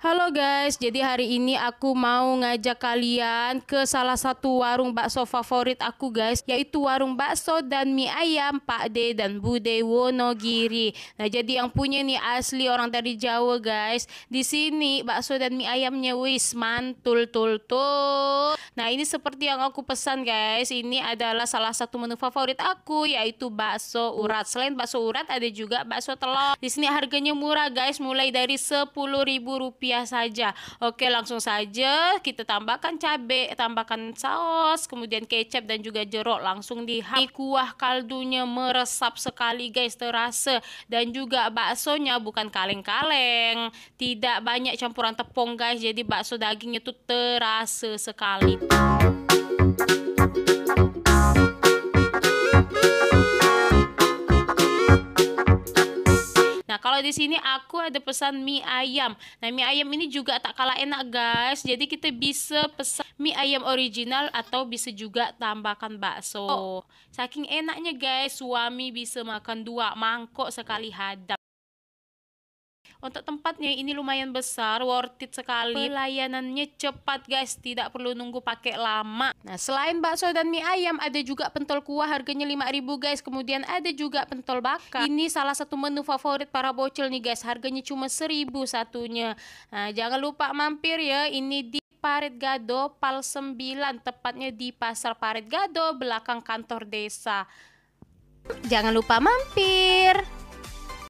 Halo guys, jadi hari ini aku mau ngajak kalian ke salah satu warung bakso favorit aku guys Yaitu warung bakso dan mie ayam Pak D dan Bu Bude Wonogiri Nah jadi yang punya nih asli orang dari Jawa guys Di sini bakso dan mie ayamnya wis mantul tul tul Nah, ini seperti yang aku pesan guys, ini adalah salah satu menu favorit aku yaitu bakso urat. Selain bakso urat ada juga bakso telur. Di sini harganya murah guys, mulai dari Rp10.000 saja. Oke, langsung saja kita tambahkan cabai, tambahkan saus, kemudian kecap dan juga jeruk langsung dihap. Kuah kaldunya meresap sekali guys, terasa dan juga baksonya bukan kaleng-kaleng, tidak banyak campuran tepung guys. Jadi bakso dagingnya tuh terasa sekali. Nah, kalau di sini aku ada pesan mie ayam. Nah, mie ayam ini juga tak kalah enak, guys. Jadi kita bisa pesan mie ayam original atau bisa juga tambahkan bakso. Saking enaknya, guys, suami bisa makan dua mangkok sekali hadap untuk tempatnya ini lumayan besar worth it sekali pelayanannya cepat guys tidak perlu nunggu pakai lama nah selain bakso dan mie ayam ada juga pentol kuah harganya 5000 guys kemudian ada juga pentol bakar ini salah satu menu favorit para bocil nih guys harganya cuma 1000 satunya nah jangan lupa mampir ya ini di Parit Gado Pal 9 tepatnya di Pasar Parit Gado belakang kantor desa. Jangan lupa mampir.